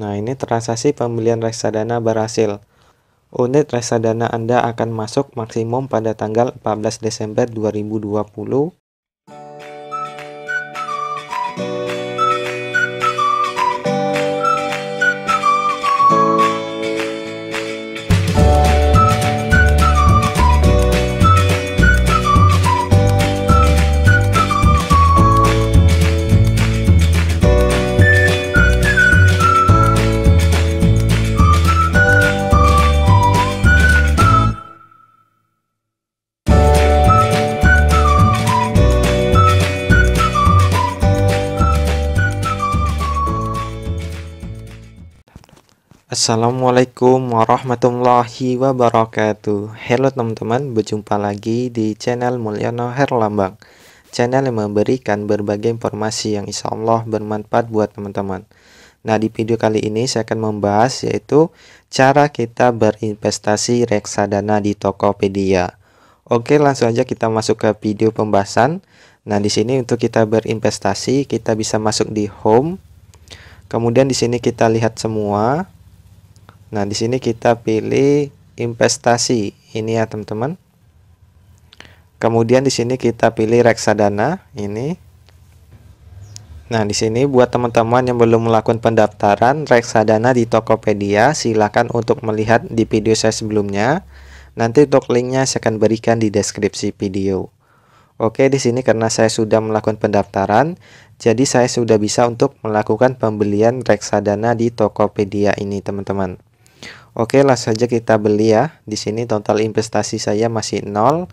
Nah, ini transaksi pembelian reksadana berhasil. Unit reksadana Anda akan masuk maksimum pada tanggal 14 Desember 2020 Assalamualaikum warahmatullahi wabarakatuh Halo teman-teman, berjumpa lagi di channel Mulyono Herlambang Channel yang memberikan berbagai informasi yang insya Allah bermanfaat buat teman-teman Nah di video kali ini saya akan membahas yaitu Cara kita berinvestasi reksadana di Tokopedia Oke langsung aja kita masuk ke video pembahasan Nah di sini untuk kita berinvestasi kita bisa masuk di home Kemudian di sini kita lihat semua Nah, di sini kita pilih investasi. Ini ya, teman-teman. Kemudian di sini kita pilih reksadana ini. Nah, di sini buat teman-teman yang belum melakukan pendaftaran reksadana di Tokopedia, silakan untuk melihat di video saya sebelumnya. Nanti untuk linknya saya akan berikan di deskripsi video. Oke, di sini karena saya sudah melakukan pendaftaran, jadi saya sudah bisa untuk melakukan pembelian reksadana di Tokopedia ini, teman-teman. Oke, langsung saja kita beli ya. Di sini total investasi saya masih nol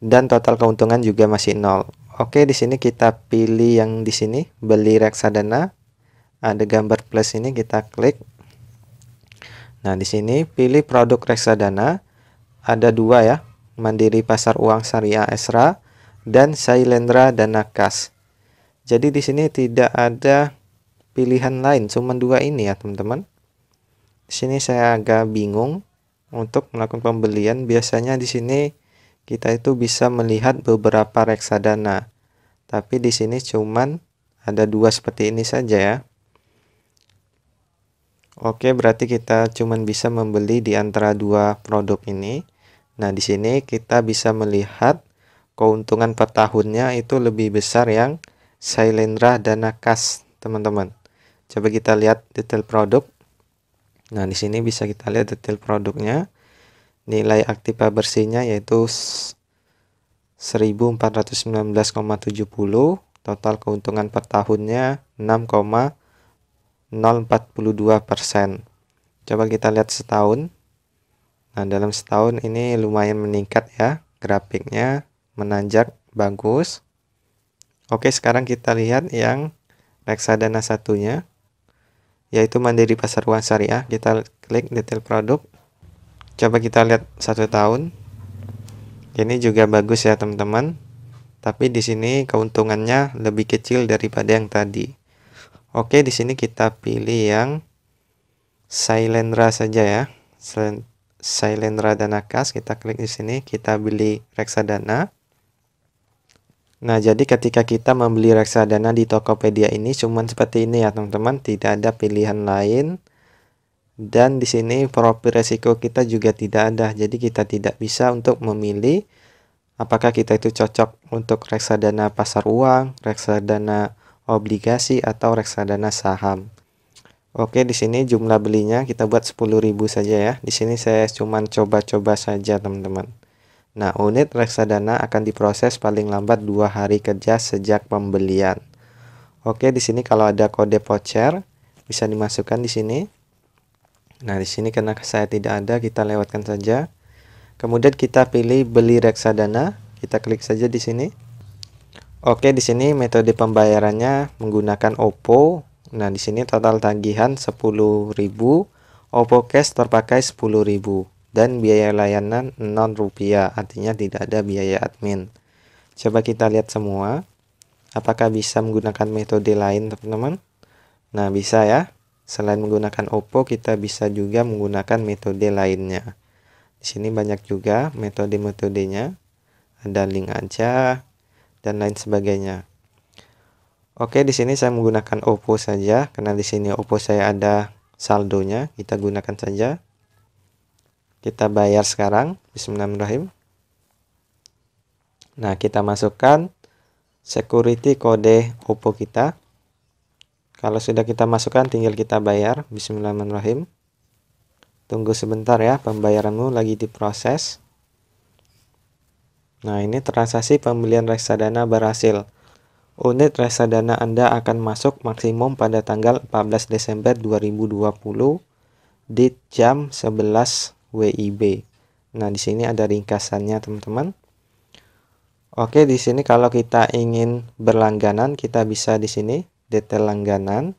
dan total keuntungan juga masih nol. Oke, di sini kita pilih yang di sini, beli reksadana. Ada gambar plus ini kita klik. Nah, di sini pilih produk reksadana. Ada dua ya, Mandiri Pasar Uang Syariah Esra dan Sailendra Dana Kas. Jadi di sini tidak ada pilihan lain, cuma dua ini ya, teman-teman sini saya agak bingung untuk melakukan pembelian. Biasanya di sini kita itu bisa melihat beberapa reksadana. Tapi di sini cuman ada dua seperti ini saja ya. Oke, berarti kita cuman bisa membeli di antara dua produk ini. Nah, di sini kita bisa melihat keuntungan per tahunnya itu lebih besar yang Sailendra Dana Kas, teman-teman. Coba kita lihat detail produk. Nah, di sini bisa kita lihat detail produknya. Nilai aktiva bersihnya yaitu 1419,70, total keuntungan per tahunnya 6,042%. Coba kita lihat setahun. Nah, dalam setahun ini lumayan meningkat ya, grafiknya menanjak bagus. Oke, sekarang kita lihat yang reksadana satunya yaitu Mandiri Pasar Uang Syariah. Kita klik detail produk. Coba kita lihat satu tahun. Ini juga bagus ya teman-teman. Tapi di sini keuntungannya lebih kecil daripada yang tadi. Oke, di sini kita pilih yang Silendra saja ya. Silendra dan kas kita klik di sini, kita beli reksadana. Nah, jadi ketika kita membeli reksadana di Tokopedia ini cuman seperti ini ya, teman-teman, tidak ada pilihan lain. Dan di sini profil resiko kita juga tidak ada. Jadi kita tidak bisa untuk memilih apakah kita itu cocok untuk reksadana pasar uang, reksadana obligasi atau reksadana saham. Oke, di sini jumlah belinya kita buat 10.000 saja ya. Di sini saya cuman coba-coba saja, teman-teman. Nah, unit reksadana akan diproses paling lambat dua hari kerja sejak pembelian. Oke, di sini kalau ada kode voucher bisa dimasukkan di sini. Nah, di sini karena saya tidak ada, kita lewatkan saja. Kemudian kita pilih beli reksadana, kita klik saja di sini. Oke, di sini metode pembayarannya menggunakan OPPO. Nah, di sini total tagihan 10.000, OPPO Cash terpakai 10.000 dan biaya layanan non rupiah artinya tidak ada biaya admin coba kita lihat semua apakah bisa menggunakan metode lain teman-teman nah bisa ya selain menggunakan OPPO kita bisa juga menggunakan metode lainnya di sini banyak juga metode-metodenya ada link aja dan lain sebagainya Oke di sini saya menggunakan OPPO saja karena di sini OPPO saya ada saldonya kita gunakan saja kita bayar sekarang. Bismillahirrahmanirrahim. Nah, kita masukkan security kode Oppo kita. Kalau sudah kita masukkan, tinggal kita bayar. Bismillahirrahmanirrahim. Tunggu sebentar ya, pembayaranmu lagi diproses. Nah, ini transaksi pembelian reksadana berhasil. Unit reksadana Anda akan masuk maksimum pada tanggal 14 Desember 2020 di jam 11 WIB. Nah, di sini ada ringkasannya, teman-teman. Oke, di sini kalau kita ingin berlangganan, kita bisa di sini detail langganan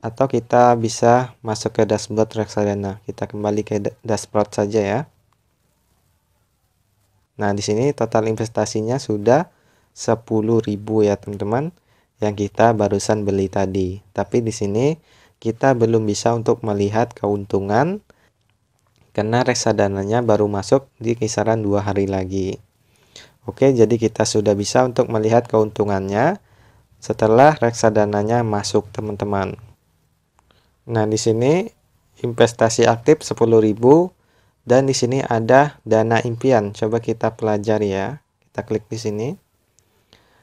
atau kita bisa masuk ke dashboard Reksadana. Kita kembali ke dashboard saja ya. Nah, di sini total investasinya sudah 10.000 ya, teman-teman, yang kita barusan beli tadi. Tapi di sini kita belum bisa untuk melihat keuntungan karena reksadananya baru masuk di kisaran dua hari lagi. Oke, jadi kita sudah bisa untuk melihat keuntungannya setelah reksadananya masuk, teman-teman. Nah, di sini investasi aktif 10.000 dan di sini ada dana impian. Coba kita pelajari ya. Kita klik di sini.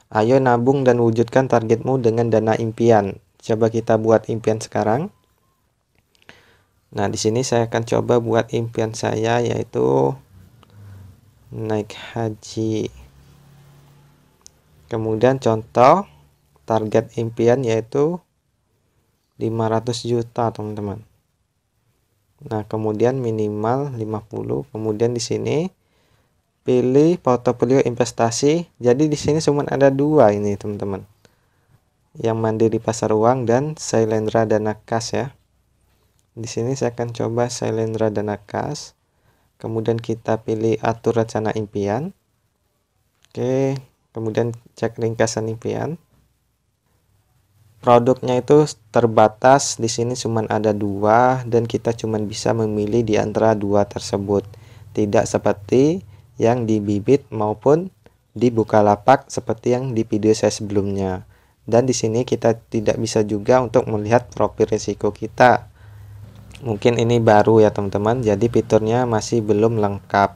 Ayo nabung dan wujudkan targetmu dengan dana impian. Coba kita buat impian sekarang. Nah, di sini saya akan coba buat impian saya yaitu naik haji. Kemudian contoh target impian yaitu 500 juta, teman-teman. Nah, kemudian minimal 50. Kemudian di sini pilih portofolio investasi. Jadi di sini cuma ada dua ini, teman-teman. Yang Mandiri Pasar Uang dan Sailendra Dana Kas ya. Di sini saya akan coba Sailendra dan Akas. Kemudian kita pilih atur rencana impian. Oke, kemudian cek ringkasan impian. Produknya itu terbatas, di sini cuma ada dua dan kita cuma bisa memilih di antara dua tersebut. Tidak seperti yang di Bibit maupun di Bukalapak seperti yang di video saya sebelumnya. Dan di sini kita tidak bisa juga untuk melihat profil risiko kita mungkin ini baru ya teman-teman jadi fiturnya masih belum lengkap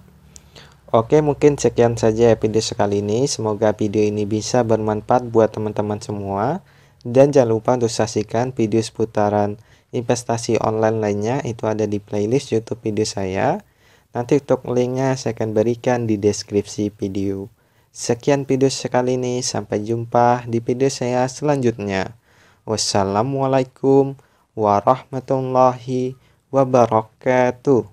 oke mungkin sekian saja video sekali ini semoga video ini bisa bermanfaat buat teman-teman semua dan jangan lupa untuk saksikan video seputaran investasi online lainnya itu ada di playlist youtube video saya nanti untuk linknya saya akan berikan di deskripsi video sekian video sekali ini sampai jumpa di video saya selanjutnya wassalamualaikum warahmatullahi wabarakatuh.